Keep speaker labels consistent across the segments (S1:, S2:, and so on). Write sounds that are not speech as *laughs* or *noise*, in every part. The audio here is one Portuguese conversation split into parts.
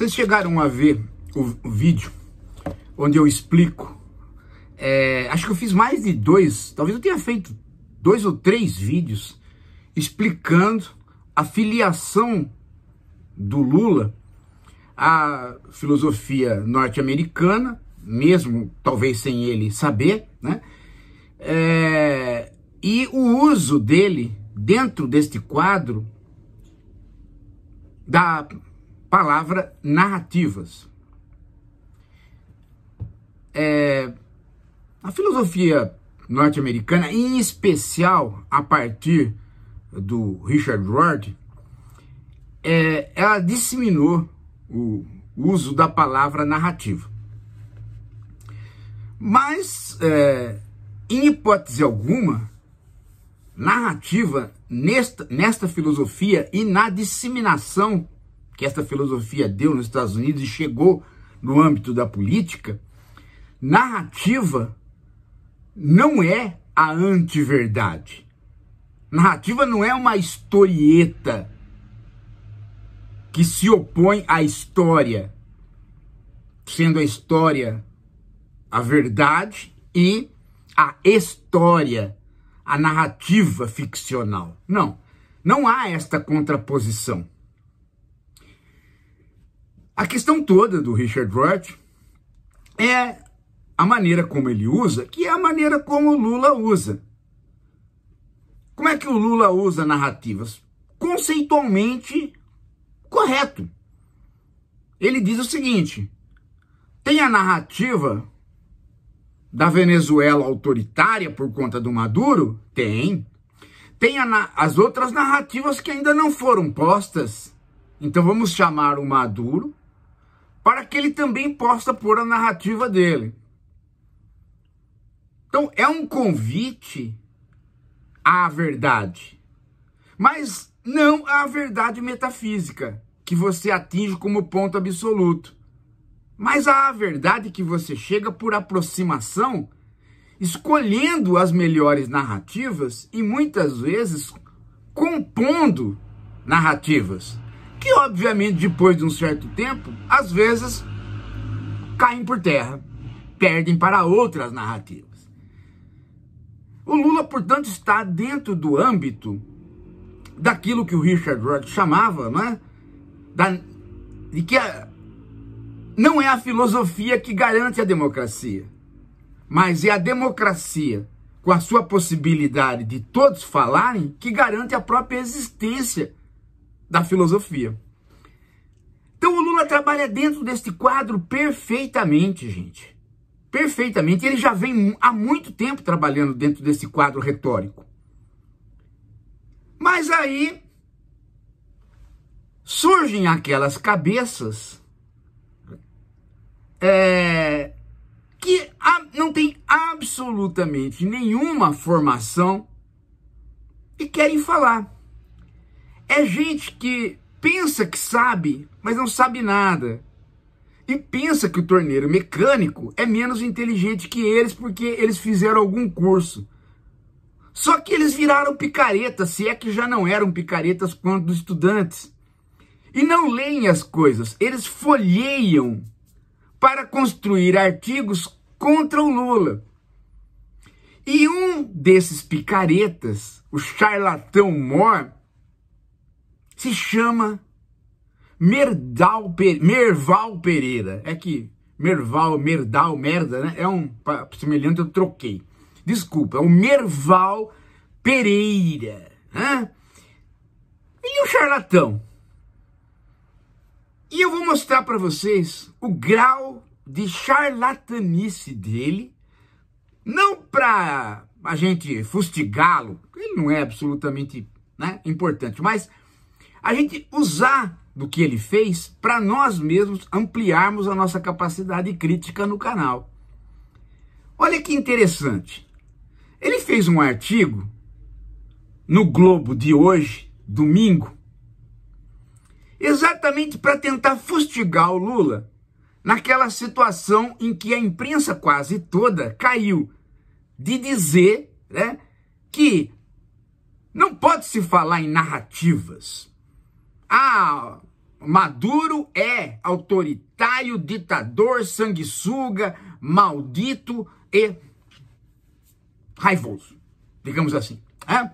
S1: Vocês chegaram a ver o, o vídeo onde eu explico. É, acho que eu fiz mais de dois, talvez eu tenha feito dois ou três vídeos explicando a filiação do Lula à filosofia norte-americana, mesmo talvez sem ele saber, né? É, e o uso dele dentro deste quadro da palavra narrativas. É, a filosofia norte-americana, em especial a partir do Richard Ward é, ela disseminou o uso da palavra narrativa. Mas, é, em hipótese alguma, narrativa nesta, nesta filosofia e na disseminação que essa filosofia deu nos Estados Unidos e chegou no âmbito da política, narrativa não é a antiverdade. Narrativa não é uma historieta que se opõe à história, sendo a história a verdade e a história, a narrativa ficcional. Não, não há esta contraposição. A questão toda do Richard Roth é a maneira como ele usa, que é a maneira como o Lula usa. Como é que o Lula usa narrativas? Conceitualmente correto. Ele diz o seguinte: tem a narrativa da Venezuela autoritária por conta do Maduro? Tem. Tem a, as outras narrativas que ainda não foram postas. Então vamos chamar o Maduro para que ele também possa pôr a narrativa dele. Então, é um convite à verdade, mas não à verdade metafísica, que você atinge como ponto absoluto, mas à verdade que você chega por aproximação, escolhendo as melhores narrativas e muitas vezes compondo narrativas que obviamente depois de um certo tempo, às vezes caem por terra, perdem para outras narrativas. O Lula, portanto, está dentro do âmbito daquilo que o Richard Roth chamava, né? Da, de que a, não é a filosofia que garante a democracia, mas é a democracia, com a sua possibilidade de todos falarem, que garante a própria existência da filosofia. Então o Lula trabalha dentro deste quadro perfeitamente, gente. Perfeitamente. Ele já vem há muito tempo trabalhando dentro desse quadro retórico. Mas aí surgem aquelas cabeças é, que não tem absolutamente nenhuma formação e querem falar. É gente que pensa que sabe, mas não sabe nada. E pensa que o torneiro mecânico é menos inteligente que eles porque eles fizeram algum curso. Só que eles viraram picaretas, se é que já não eram picaretas quanto estudantes. E não leem as coisas, eles folheiam para construir artigos contra o Lula. E um desses picaretas, o charlatão Mor, se chama Merdal, Merval Pereira. É que Merval, Merdal, merda, né? É um semelhante, eu troquei. Desculpa, é o Merval Pereira. Né? E o charlatão? E eu vou mostrar para vocês o grau de charlatanice dele, não para a gente fustigá-lo, ele não é absolutamente né, importante, mas a gente usar do que ele fez para nós mesmos ampliarmos a nossa capacidade crítica no canal. Olha que interessante. Ele fez um artigo no Globo de hoje, domingo, exatamente para tentar fustigar o Lula naquela situação em que a imprensa quase toda caiu de dizer né, que não pode se falar em narrativas, ah, Maduro é autoritário, ditador, sanguessuga, maldito e raivoso, digamos assim. É?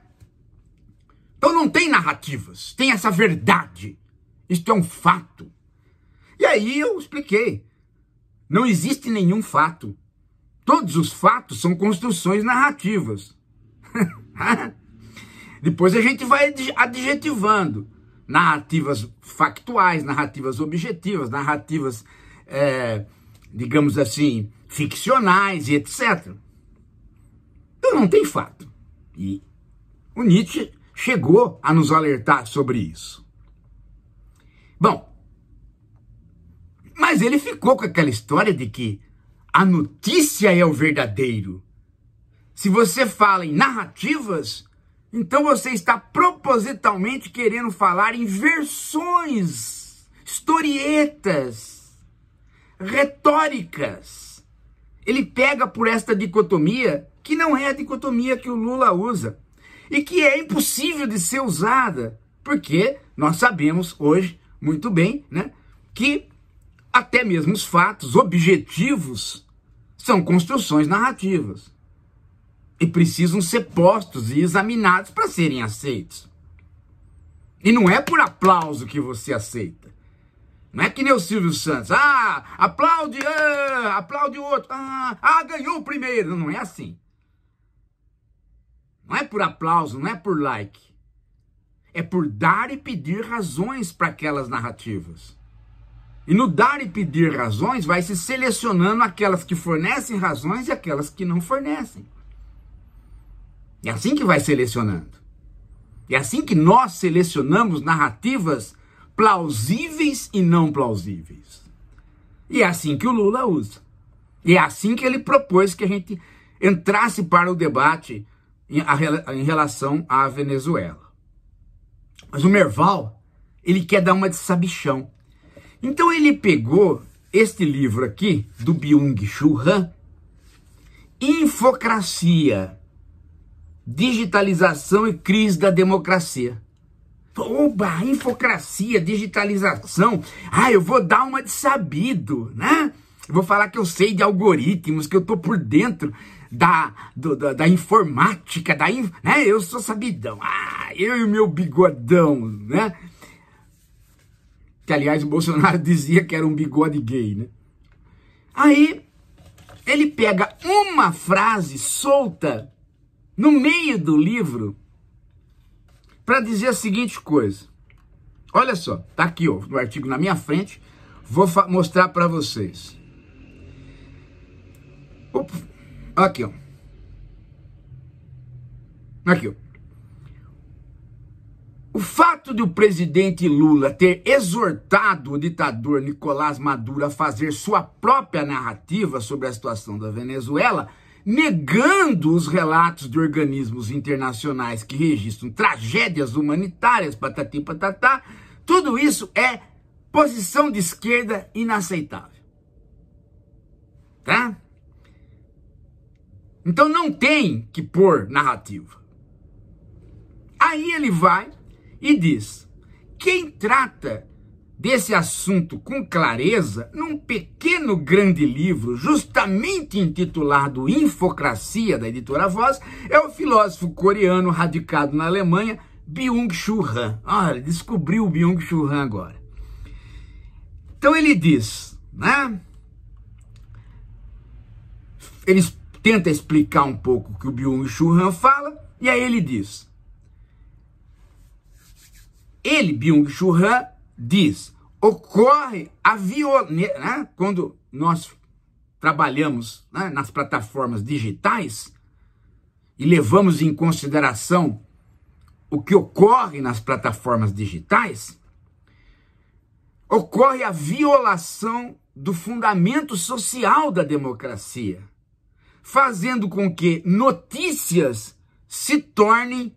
S1: Então não tem narrativas, tem essa verdade. Isto é um fato. E aí eu expliquei. Não existe nenhum fato. Todos os fatos são construções narrativas. *laughs* Depois a gente vai adjetivando narrativas factuais, narrativas objetivas, narrativas, é, digamos assim, ficcionais e etc. Então não tem fato. E o Nietzsche chegou a nos alertar sobre isso. Bom, mas ele ficou com aquela história de que a notícia é o verdadeiro. Se você fala em narrativas, então você está propositalmente querendo falar em versões, historietas, retóricas. Ele pega por esta dicotomia, que não é a dicotomia que o Lula usa, e que é impossível de ser usada, porque nós sabemos hoje muito bem né, que até mesmo os fatos objetivos são construções narrativas e precisam ser postos e examinados para serem aceitos. E não é por aplauso que você aceita. Não é que nem o Silvio Santos. Ah, aplaude, ah, aplaude o outro. Ah, ah, ganhou o primeiro. Não é assim. Não é por aplauso, não é por like. É por dar e pedir razões para aquelas narrativas. E no dar e pedir razões, vai se selecionando aquelas que fornecem razões e aquelas que não fornecem. É assim que vai selecionando. É assim que nós selecionamos narrativas plausíveis e não plausíveis. E é assim que o Lula usa. E é assim que ele propôs que a gente entrasse para o debate em, relação à Venezuela. Mas o Merval, ele quer dar uma de sabichão. Então ele pegou este livro aqui, do Byung-Chul Han, Infocracia, digitalização e crise da democracia. Oba, infocracia, digitalização. Ah, eu vou dar uma de sabido, né? Eu vou falar que eu sei de algoritmos, que eu tô por dentro da, do, da, da, informática, da, né? Eu sou sabidão. Ah, eu e o meu bigodão, né? Que, aliás, o Bolsonaro *laughs* dizia que era um bigode gay, né? Aí, ele pega uma frase solta no meio do livro para dizer a seguinte coisa. Olha só, tá aqui ó, o artigo na minha frente, vou mostrar para vocês. Opa, aqui, ó. Aqui, ó. O fato de o presidente Lula ter exortado o ditador Nicolás Maduro a fazer sua própria narrativa sobre a situação da Venezuela negando os relatos de organismos internacionais que registram tragédias humanitárias, patati patatá, tudo isso é posição de esquerda inaceitável. Tá? Então não tem que pôr narrativa. Aí ele vai e diz: quem trata desse assunto com clareza num pequeno grande livro, justamente intitulado Infocracia, da editora Voz, é o filósofo coreano radicado na Alemanha, Byung-Chul Han. Olha, descobriu o Byung-Chul Han agora. Então ele diz, né? Ele tenta explicar um pouco o que o Byung-Chul Han fala, e aí ele diz... Ele, Byung-Chul Han, diz, ocorre a violência, né? quando nós trabalhamos né, nas plataformas digitais e levamos em consideração o que ocorre nas plataformas digitais, ocorre a violação do fundamento social da democracia, fazendo com que notícias se tornem,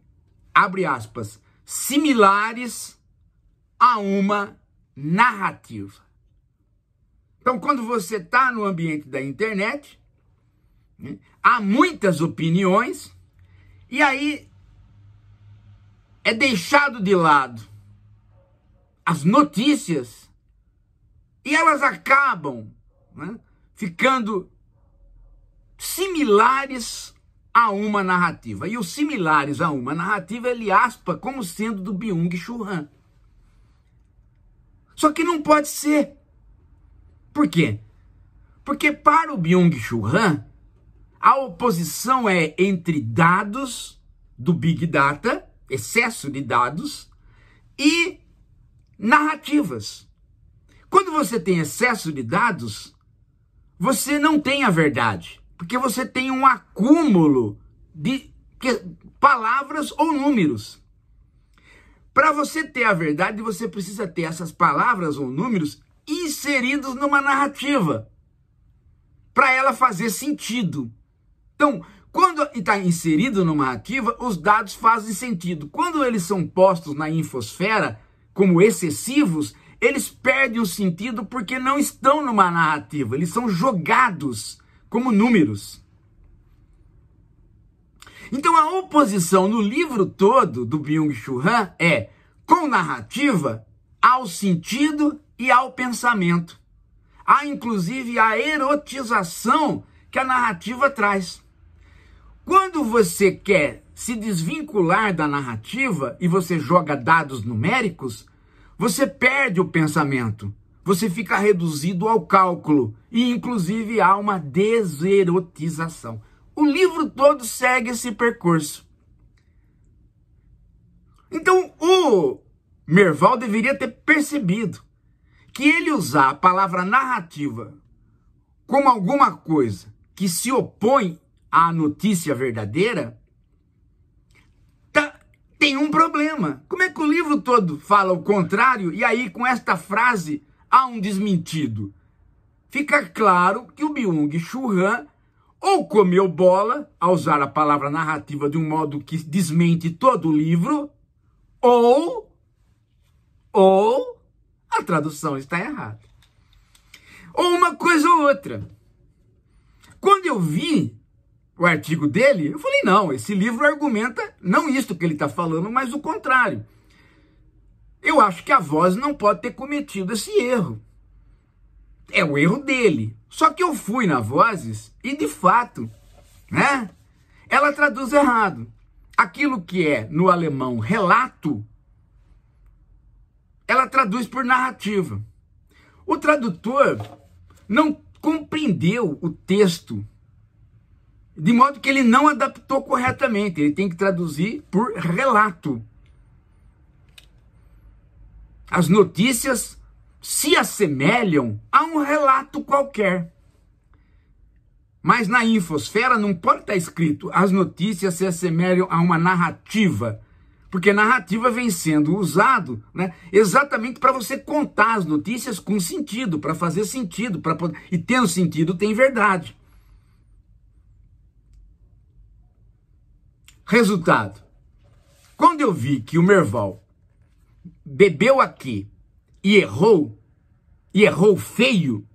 S1: abre aspas, similares a uma narrativa. Então, quando você está no ambiente da internet, né, há muitas opiniões, e aí é deixado de lado as notícias e elas acabam né, ficando similares a uma narrativa. E os similares a uma narrativa ele aspa como sendo do Byung-Chul Han. Só que não pode ser. Por quê? Porque para o Byung-Chul Han, a oposição é entre dados do Big Data, excesso de dados, e narrativas. Quando você tem excesso de dados, você não tem a verdade, porque você tem um acúmulo de palavras ou números. Para você ter a verdade, você precisa ter essas palavras ou números inseridos numa narrativa para ela fazer sentido. Então, quando está inserido numa narrativa, os dados fazem sentido. Quando eles são postos na infosfera como excessivos, eles perdem o sentido porque não estão numa narrativa, eles são jogados como números. Então a oposição no livro todo do Byung-Chul Han é com narrativa ao sentido e ao pensamento. Há inclusive a erotização que a narrativa traz. Quando você quer se desvincular da narrativa e você joga dados numéricos, você perde o pensamento, você fica reduzido ao cálculo e, inclusive, há uma deserotização. O livro todo segue esse percurso. Então, o Merval deveria ter percebido que ele usar a palavra narrativa como alguma coisa que se opõe à notícia verdadeira, tá, tem um problema. Como é que o livro todo fala o contrário e aí com esta frase há um desmentido? Fica claro que o Byung-Chul Han ou comeu bola, a usar a palavra narrativa de um modo que desmente todo o livro, ou, ou a tradução está errada. Ou uma coisa ou outra. Quando eu vi o artigo dele, eu falei, não, esse livro argumenta não isto que ele está falando, mas o contrário. Eu acho que a voz não pode ter cometido esse erro é o erro dele. Só que eu fui na Vozes e de fato, né? Ela traduz errado. Aquilo que é no alemão relato, ela traduz por narrativa. O tradutor não compreendeu o texto de modo que ele não adaptou corretamente. Ele tem que traduzir por relato. As notícias se assemelham a um relato qualquer. Mas na infosfera não pode estar escrito as notícias se assemelham a uma narrativa, porque narrativa vem sendo usado né, exatamente para você contar as notícias com sentido, para fazer sentido, para e tendo sentido tem verdade. Resultado: quando eu vi que o Merval bebeu aqui e errou, e errou feio,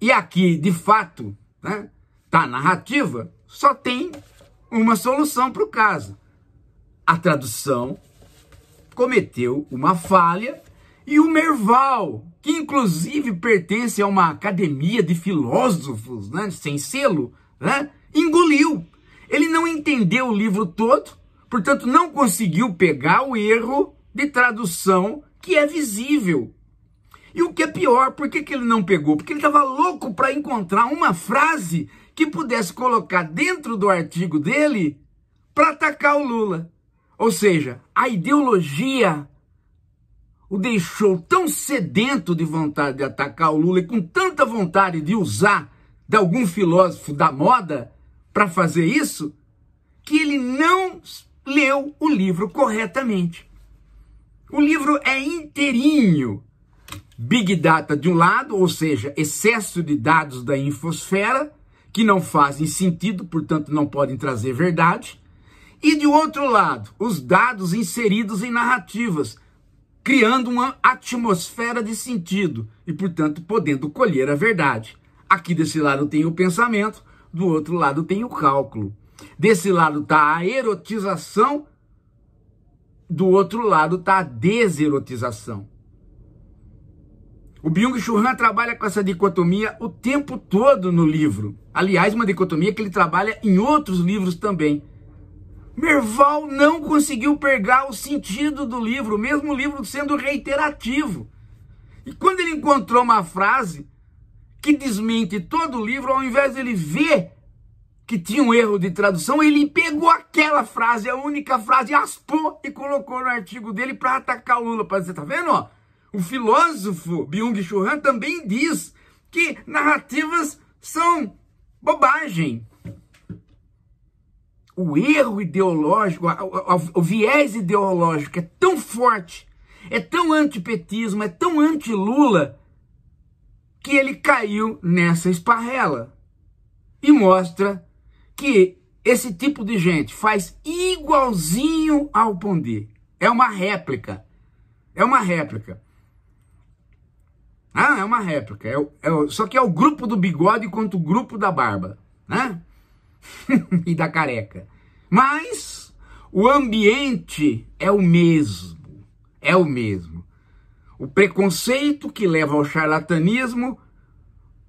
S1: e aqui, de fato, né, tá narrativa, só tem uma solução para o caso. A tradução cometeu uma falha e o Merval, que inclusive pertence a uma academia de filósofos, né, sem selo, né, engoliu. Ele não entendeu o livro todo, portanto não conseguiu pegar o erro de tradução que é visível. E o que é pior, por que, que ele não pegou? Porque ele estava louco para encontrar uma frase que pudesse colocar dentro do artigo dele para atacar o Lula. Ou seja, a ideologia o deixou tão sedento de vontade de atacar o Lula e com tanta vontade de usar de algum filósofo da moda para fazer isso, que ele não leu o livro corretamente. O livro é inteirinho. Big Data de um lado, ou seja, excesso de dados da infosfera, que não fazem sentido, portanto não podem trazer verdade. E de outro lado, os dados inseridos em narrativas, criando uma atmosfera de sentido e, portanto, podendo colher a verdade. Aqui desse lado tem o pensamento, do outro lado tem o cálculo. Desse lado está a erotização do outro lado está a deserotização. O Byung-Chul Han trabalha com essa dicotomia o tempo todo no livro. Aliás, uma dicotomia que ele trabalha em outros livros também. Merval não conseguiu pegar o sentido do livro, mesmo o livro sendo reiterativo. E quando ele encontrou uma frase que desmente todo o livro, ao invés de ele ver que tinha um erro de tradução, ele pegou aquela frase, a única frase, aspou e colocou no artigo dele para atacar o Lula. para dizer, tá vendo? O filósofo Byung-Chul Han também diz que narrativas são bobagem. O erro ideológico, o, o viés ideológico é tão forte, é tão antipetismo, é tão anti-Lula, que ele caiu nessa esparrela e mostra que esse tipo de gente faz igualzinho ao Pondé. É uma réplica. É uma réplica. Ah, é uma réplica. É, é, só que é o grupo do bigode contra o grupo da barba, né? *laughs* e da careca. Mas o ambiente é o mesmo. É o mesmo. O preconceito que leva ao charlatanismo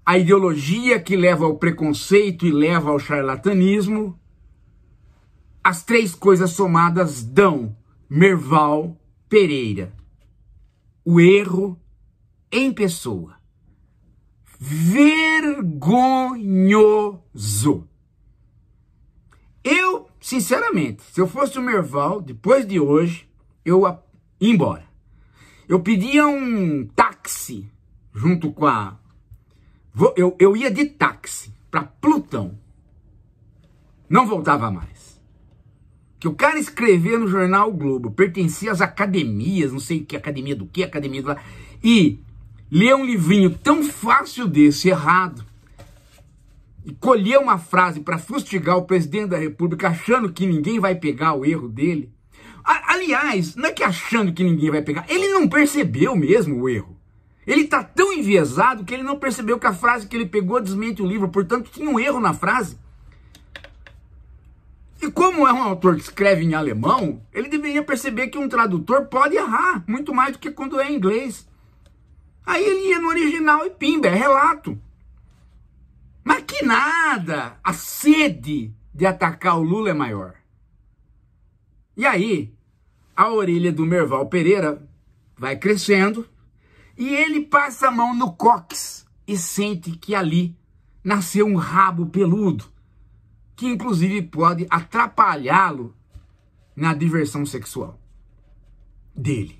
S1: a ideologia que leva ao preconceito e leva ao charlatanismo, as três coisas somadas dão Merval Pereira. O erro em pessoa. Vergonhoso. Eu, sinceramente, se eu fosse o Merval, depois de hoje, eu ia embora. Eu pedia um táxi junto com a eu, eu ia de táxi para Plutão. Não voltava mais. Que o cara escrevia no jornal o Globo, pertencia às academias, não sei que academia do que, academia do lá, e ler um livrinho tão fácil desse, errado, e colher uma frase para fustigar o presidente da República, achando que ninguém vai pegar o erro dele. A, aliás, não é que achando que ninguém vai pegar, ele não percebeu mesmo o erro. Ele está tão enviesado que ele não percebeu que a frase que ele pegou desmente o livro, portanto, tinha um erro na frase. E como é um autor que escreve em alemão, ele deveria perceber que um tradutor pode errar, muito mais do que quando é em inglês. Aí ele ia no original e pimba, é relato. Mas que nada! A sede de atacar o Lula é maior. E aí, a orelha do Merval Pereira vai crescendo e ele passa a mão no cox e sente que ali nasceu um rabo peludo, que inclusive pode atrapalhá-lo na diversão sexual dele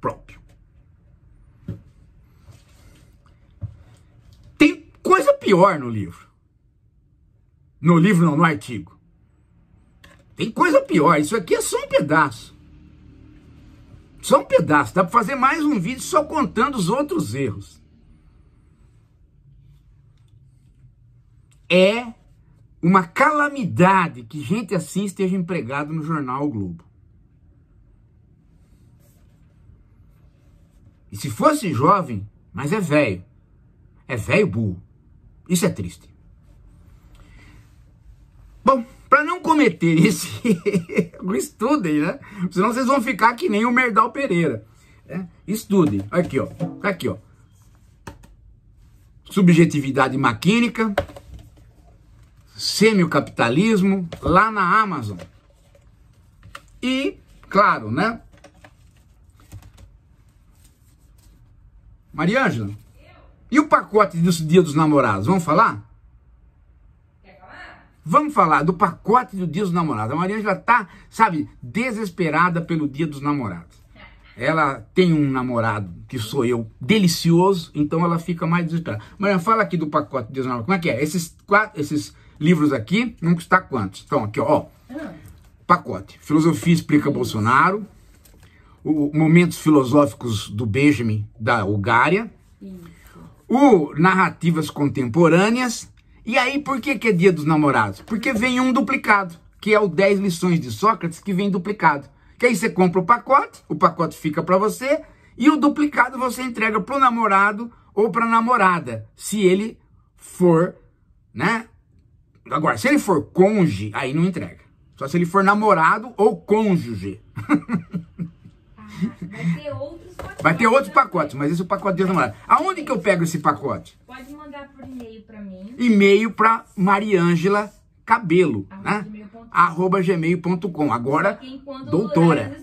S1: próprio. Tem coisa pior no livro. No livro não, no artigo. Tem coisa pior. Isso aqui é só um pedaço. Só um pedaço, dá para fazer mais um vídeo só contando os outros erros. É uma calamidade que gente assim esteja empregado no jornal o Globo. E se fosse jovem, mas é velho. É velho burro. Isso é triste. Bom, para não cometer *laughs* esse erro, estudem, né? Senão vocês vão ficar que nem o Merdal Pereira. Né? Estudem. Aqui, ó. Tá aqui, ó. Subjetividade maquínica, semi-capitalismo, lá na Amazon. E, claro, né? Mariângela, e o pacote do Dia dos Namorados? Vamos falar? Vamos falar do pacote do Dia dos Namorados. A Maria já tá, sabe, desesperada pelo Dia dos Namorados. Ela tem um namorado, que sou eu, delicioso, então ela fica mais desesperada. Maria, fala aqui do pacote do Dia dos Namorados. Como é que é? Esses, quatro, esses livros aqui vão custar quantos? Então, aqui, ó. Pacote. Filosofia explica Bolsonaro. O Momentos Filosóficos do Benjamin, da Ugária. Isso. O Narrativas Contemporâneas e aí, por que, que é dia dos namorados? Porque vem um duplicado, que é o 10 lições de Sócrates, que vem duplicado. Que aí você compra o pacote, o pacote fica para você, e o duplicado você entrega pro namorado ou pra namorada, se ele for, né? Agora, se ele for cônjuge, aí não entrega. Só se ele for namorado ou cônjuge. *laughs* Vai ter outros pacotes. Vai ter outros pacotes, mas esse é o pacote de namorada. Aonde que eu pego esse pacote? Pode mandar por e-mail para mim. E-mail para Mariângela Cabelo, arroba né? arroba gmail.com. Agora, é doutora.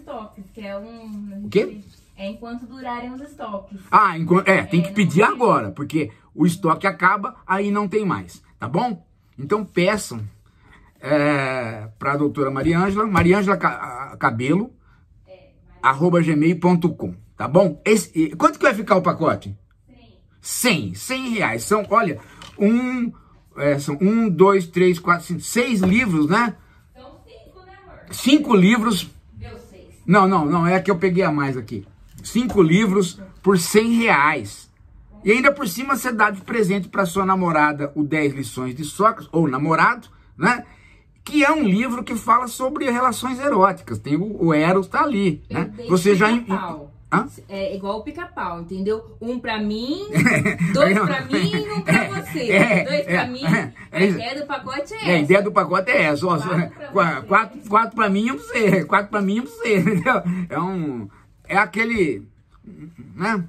S1: que é O quê? É enquanto durarem os estoques. Ah, é, tem é, que pedir agora, porque o estoque acaba, aí não tem mais, tá bom? Então peçam é, para a doutora Mariângela, Mariângela Cabelo, arroba gmail.com, tá bom? Esse, quanto que vai ficar o pacote? 100. 100, 100 reais. São, olha, um, é, são um, dois, três, quatro, cinco, seis livros, né? São cinco, né, amor? Cinco livros. Deu seis. Não, não, não, é que eu peguei a mais aqui. Cinco livros por 100 reais. E ainda por cima você dá de presente para sua namorada o 10 lições de Sócrates, ou namorado, né? que é um livro que fala sobre relações eróticas. Tem o, o Eros tá ali, é né? Você já Hã? É igual o pica-pau, entendeu? Um pra mim, *laughs* dois pra mim e um pra *laughs* é, você. É, dois pra é, mim, é, a é é ideia do pacote é essa. a ideia do pacote é essa. quatro, pra quatro, quatro, quatro pra mim e um pra você. *laughs* Quatro pra mim e um pra você, entendeu? É um... É aquele... Né?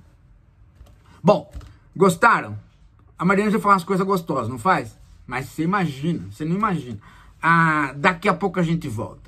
S1: Bom, gostaram? A Mariana já fala umas coisas gostosas, não faz? Mas você imagina, você não imagina. Ah, daqui a pouco a gente volta.